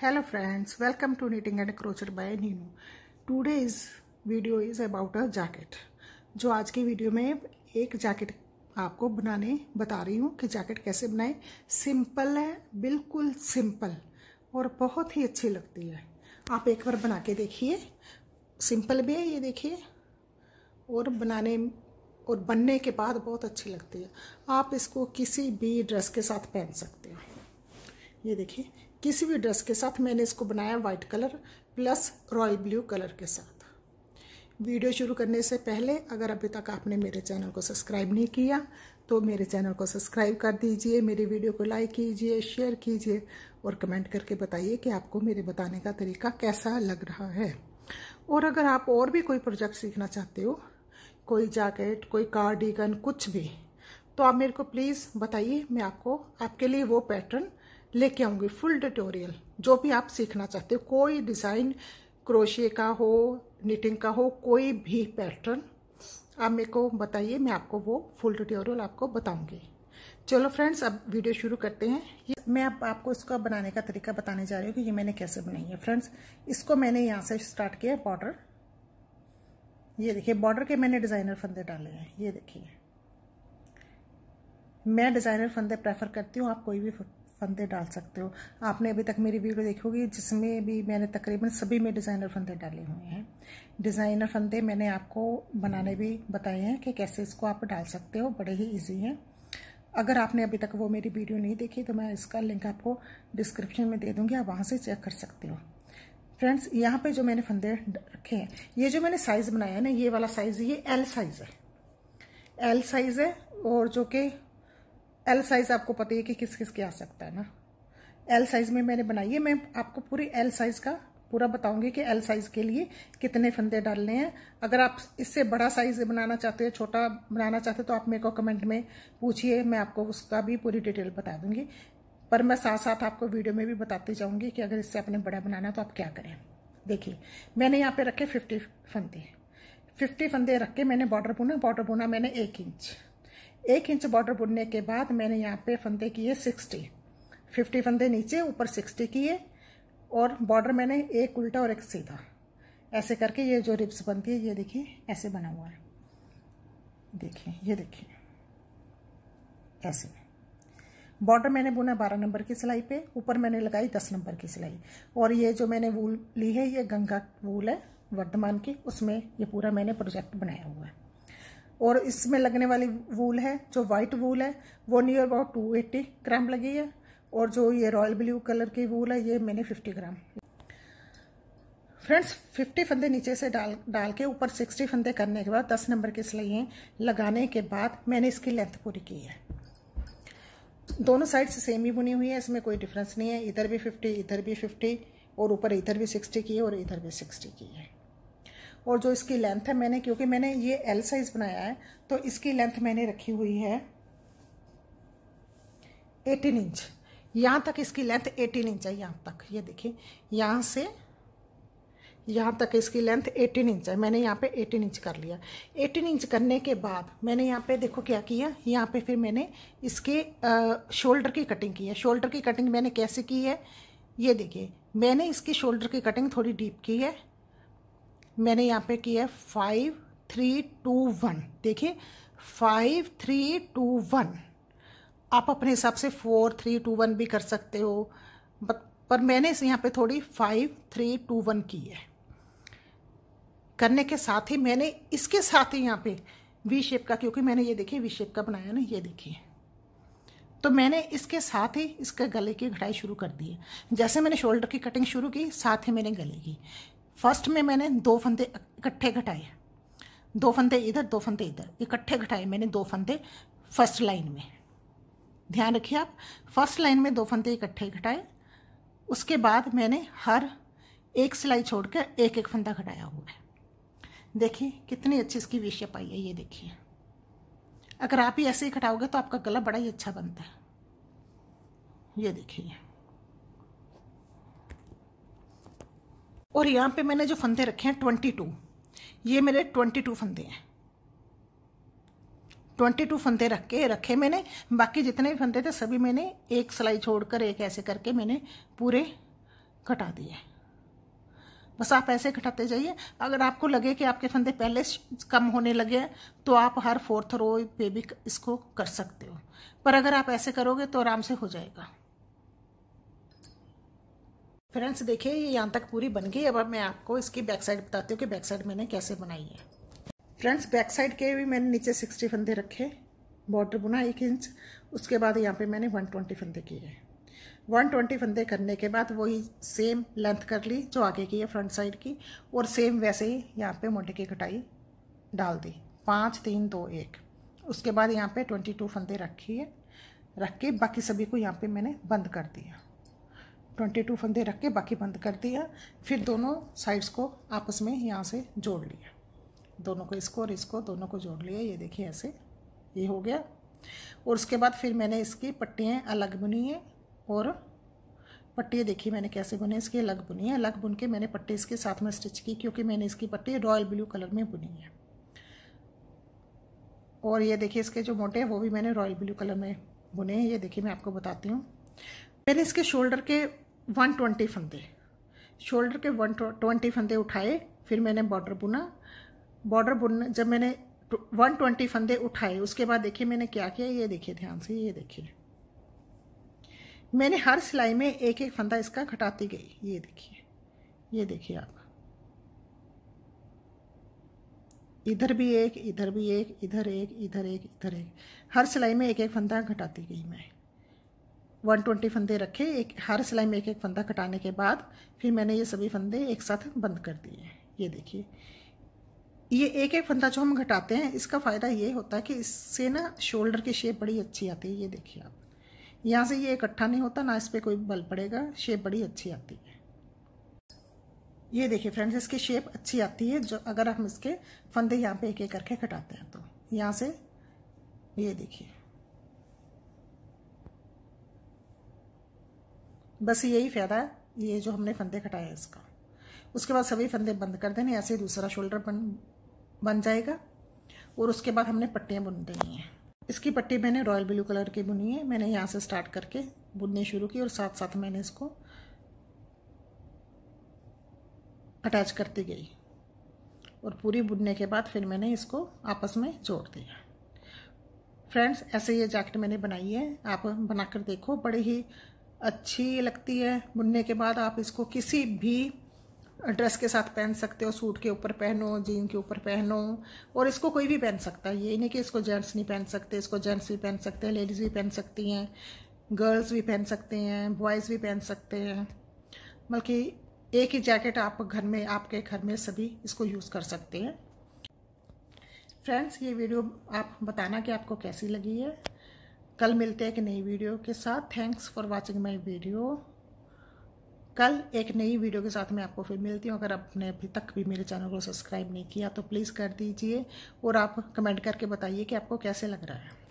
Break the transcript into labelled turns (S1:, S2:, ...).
S1: hello friends welcome to knitting and crochet by Ninu today's video is about a jacket जो आज की video में एक jacket आपको बनाने बता रही हूँ कि जैकेट कैसे बनाए सिंपल है बिल्कुल सिंपल और बहुत ही अच्छी लगती है आप एक बार बना के देखिए सिंपल भी है ये देखिए और बनाने और बनने के बाद बहुत अच्छी लगती है आप इसको किसी भी ड्रेस के साथ पहन सकते हो ये देखिए किसी भी ड्रेस के साथ मैंने इसको बनाया white colour plus royal blue colour के साथ वीडियो शुरू करने से पहले अगर अभी तक आपने मेरे चैनल को सब्सक्राइब नहीं किया तो मेरे चैनल को सब्सक्राइब कर दीजिए मेरी वीडियो को लाइक कीजिए शेयर कीजिए और कमेंट करके बताइए कि आपको मेरे बताने का तरीका कैसा लग रहा है और अगर आप और भी कोई प्रोजेक्ट सीखना चाहते हो कोई जैकेट कोई कार्डिगन कुछ भी तो आप मेरे को प्लीज़ बताइए मैं आपको आपके लिए वो पैटर्न लेके आऊँगी फुल ट्यूटोरियल जो भी आप सीखना चाहते हो कोई डिज़ाइन क्रोशिए का हो निटिंग का हो कोई भी पैटर्न आप मेरे को बताइए मैं आपको वो फुल ट्यूटोरियल आपको बताऊंगी चलो फ्रेंड्स अब वीडियो शुरू करते हैं मैं अब आपको इसका बनाने का तरीका बताने जा रही हूँ कि ये मैंने कैसे बनाई है फ्रेंड्स इसको मैंने यहाँ से स्टार्ट किया बॉर्डर ये देखिए बॉर्डर के मैंने डिज़ाइनर फंदे डाले हैं ये देखिए मैं डिज़ाइनर फंदे प्रेफर करती हूँ आप कोई भी फंदे डाल सकते हो आपने अभी तक मेरी वीडियो देखी होगी जिसमें भी मैंने तकरीबन सभी में डिज़ाइनर फंदे डाले हुए हैं डिज़ाइनर फंदे मैंने आपको बनाने भी बताए हैं कि कैसे इसको आप डाल सकते हो बड़े ही ईजी हैं अगर आपने अभी तक वो मेरी वीडियो नहीं देखी तो मैं इसका लिंक आपको डिस्क्रिप्शन में दे दूँगी आप वहाँ से चेक कर सकते हो फ्रेंड्स यहाँ पे जो मैंने फंदे रखे हैं ये जो मैंने साइज़ बनाया है ना ये वाला साइज़ ये एल साइज़ है एल साइज़ है और जो कि एल साइज आपको पता है कि किस किस के आ सकता है ना एल साइज में मैंने बनाई है मैं आपको पूरी एल साइज का पूरा बताऊंगी कि एल साइज के लिए कितने फंदे डालने हैं अगर आप इससे बड़ा साइज बनाना चाहते हो छोटा बनाना चाहते हो तो आप मेरे को कमेंट में पूछिए मैं आपको उसका भी पूरी डिटेल बता दूंगी पर मैं साथ साथ आपको वीडियो में भी बताती जाऊंगी कि अगर इससे आपने बड़ा बनाना है तो आप क्या करें देखिए मैंने यहाँ पे रखे फिफ्टी फंदे फिफ्टी फंदे रख के मैंने बॉर्डर बुना बॉर्डर बुना मैंने एक इंच एक इंच बॉर्डर बुनने के बाद मैंने यहाँ पे फंदे किए सिक्सटी फिफ्टी फंदे नीचे ऊपर सिक्सटी किए और बॉर्डर मैंने एक उल्टा और एक सीधा ऐसे करके ये जो रिप्स बनती है ये देखिए ऐसे बना हुआ है देखिए ये देखिए ऐसे बॉर्डर मैंने बुना बारह नंबर की सिलाई पे ऊपर मैंने लगाई दस नंबर की सिलाई और ये जो मैंने वूल ली है ये गंगा वूल है वर्धमान की उसमें ये पूरा मैंने प्रोजेक्ट बनाया हुआ है और इसमें लगने वाली वूल है जो वाइट वूल है वो near about two eighty gram लगी है और जो ये रॉयल ब्लू कलर की वूल है ये मैंने फिफ्टी ग्राम फ्रेंड्स फिफ्टी फंदे नीचे से डाल डाल के ऊपर सिक्सटी फंदे करने के बाद दस नंबर की सिलाइए लगाने के बाद मैंने इसकी लेंथ पूरी की है दोनों साइड से सेम ही बुनी हुई है इसमें कोई डिफरेंस नहीं है इधर भी फिफ्टी इधर भी फिफ्टी और ऊपर इधर भी सिक्सटी की है और इधर भी सिक्सटी की है और जो इसकी लेंथ है मैंने क्योंकि मैंने ये एल साइज़ बनाया है तो इसकी लेंथ मैंने रखी हुई है एटीन इंच यहाँ तक इसकी लेंथ एटीन इंच है यहाँ तक ये देखिए यहाँ से यहाँ तक इसकी लेंथ 18 इंच है मैंने यहाँ पे 18 इंच कर लिया 18 इंच करने के बाद मैंने यहाँ पे देखो क्या किया यहाँ पे फिर मैंने इसके शोल्डर की कटिंग की है शोल्डर की कटिंग मैंने कैसे की है ये देखिए मैंने इसकी शोल्डर की कटिंग थोड़ी डीप की है मैंने यहाँ पे किया है फाइव थ्री टू वन देखिए फाइव थ्री टू वन आप अपने हिसाब से फोर थ्री टू वन भी कर सकते हो बट पर मैंने इस यहाँ पे थोड़ी फाइव थ्री टू वन की है करने के साथ ही मैंने इसके साथ ही यहाँ पे वी शेप का क्योंकि मैंने ये देखिए वी शेप का बनाया ना ये देखिए तो मैंने इसके साथ ही इसके गले की घटाई शुरू कर दी है जैसे मैंने शोल्डर की कटिंग शुरू की साथ ही मैंने गले की फर्स्ट में मैंने दो फंदे इकट्ठे घटाए दो फंदे इधर दो फंदे इधर इकट्ठे घटाए मैंने दो फंदे फर्स्ट लाइन में ध्यान रखिए आप फर्स्ट लाइन में दो फंदे इकट्ठे घटाए उसके बाद मैंने हर एक सिलाई छोड़कर एक एक फंदा घटाया हुआ है देखिए कितनी अच्छी इसकी विषय आई है ये देखिए अगर आप ही ऐसे ही घटाओगे तो आपका गला बड़ा ही अच्छा बनता है ये देखिए और यहाँ पे मैंने जो फंदे रखे हैं ट्वेंटी टू ये मेरे ट्वेंटी टू फंदे हैं ट्वेंटी टू फंदे रख के रखे मैंने बाकी जितने भी फंदे थे सभी मैंने एक सिलाई छोड़कर एक ऐसे करके मैंने पूरे कटा दिए बस आप ऐसे घटाते जाइए अगर आपको लगे कि आपके फंदे पहले कम होने लगे हैं तो आप हर फोर्थ रो पे भी इसको कर सकते हो पर अगर आप ऐसे करोगे तो आराम से हो जाएगा फ्रेंड्स देखिए ये यहाँ तक पूरी बन गई अब अब मैं आपको इसकी बैक साइड बताती हूँ कि बैक साइड मैंने कैसे बनाई है फ्रेंड्स बैक साइड के भी मैंने नीचे सिक्सटी फंदे रखे बॉर्डर बुना एक इंच उसके बाद यहाँ पे मैंने वन ट्वेंटी फंदे किए वन ट्वेंटी फंदे करने के बाद वही सेम लेंथ कर ली जो आगे की है फ्रंट साइड की और सेम वैसे ही यहाँ पर मोटे की कटाई डाल दी पाँच तीन दो एक उसके बाद यहाँ पर ट्वेंटी टू फंदे रखी है रख के बाकी सभी को यहाँ पर मैंने बंद कर दिया ट्वेंटी टू फंदे रख के बाकी बंद कर दिया फिर दोनों साइड्स को आपस में यहाँ से जोड़ लिया दोनों को इसको और इसको दोनों को जोड़ लिया ये देखिए ऐसे ये हो गया और उसके बाद फिर मैंने इसकी पट्टियाँ अलग बुनी हैं और पट्टी देखी मैंने कैसे बुने इसकी अलग बुनी है अलग बुन के मैंने पट्टी इसके साथ में स्टिच की क्योंकि मैंने इसकी पट्टी रॉयल ब्लू कलर में बुनी है और ये देखिए इसके जो मोटे हैं वो भी मैंने रॉयल ब्लू कलर में बुने हैं ये देखिए मैं आपको बताती हूँ मैंने इसके शोल्डर के वन ट्वेंटी फंदे शोल्डर के वन ट्वेंटी फंदे उठाए फिर मैंने बॉर्डर बुना बॉर्डर बुन जब मैंने वन ट्वेंटी फंदे उठाए उसके बाद देखिए मैंने क्या किया ये देखिए ध्यान से ये देखिए मैंने हर सिलाई में एक एक फंदा इसका घटाती गई ये देखिए ये देखिए आप इधर भी एक इधर भी एक इधर एक इधर एक इधर एक हर सिलाई में एक एक फंदा घटाती गई मैं वन ट्वेंटी फंदे रखे एक हर सिलाई में एक एक फंदा कटाने के बाद फिर मैंने ये सभी फंदे एक साथ बंद कर दिए ये देखिए ये एक एक फंदा जो हम घटाते हैं इसका फ़ायदा ये होता है कि इससे ना शोल्डर की शेप बड़ी अच्छी आती है ये देखिए आप यहाँ से ये इकट्ठा नहीं होता ना इस पर कोई बल पड़ेगा शेप बड़ी अच्छी आती है ये देखिए फ्रेंड्स इसकी शेप अच्छी आती है जो अगर हम इसके फंदे यहाँ पे एक एक करके घटाते हैं तो यहाँ से ये देखिए बस यही फ़ायदा है ये जो हमने फंदे खटाया हैं इसका उसके बाद सभी फंदे बंद कर देने ऐसे दूसरा शोल्डर बन बन जाएगा और उसके बाद हमने पट्टियाँ बुन देनी है इसकी पट्टी मैंने रॉयल ब्लू कलर की बुनी है मैंने यहाँ से स्टार्ट करके बुननी शुरू की और साथ साथ मैंने इसको अटैच करती गई और पूरी बुनने के बाद फिर मैंने इसको आपस में जोड़ दिया फ्रेंड्स ऐसे ये जैकेट मैंने बनाई है आप बनाकर देखो बड़े ही अच्छी लगती है बुनने के बाद आप इसको किसी भी ड्रेस के साथ पहन सकते हो सूट के ऊपर पहनो जीन के ऊपर पहनो और इसको कोई भी पहन सकता है ये नहीं कि इसको जेंट्स नहीं पहन सकते इसको जेंट्स भी पहन सकते हैं लेडीज़ भी पहन सकती हैं गर्ल्स भी पहन सकते हैं बॉयज़ भी पहन सकते हैं बल्कि एक ही जैकेट आप घर में आपके घर में सभी इसको यूज़ कर सकते हैं फ्रेंड्स ये वीडियो आप बताना कि आपको कैसी लगी है कल मिलते हैं एक नई वीडियो के साथ thanks for watching my video कल एक नई वीडियो के साथ मैं आपको फिर मिलती हूँ अगर आपने अभी तक भी मेरे चैनल को सब्सक्राइब नहीं किया तो प्लीज़ कर दीजिए और आप कमेंट करके बताइए कि आपको कैसे लग रहा है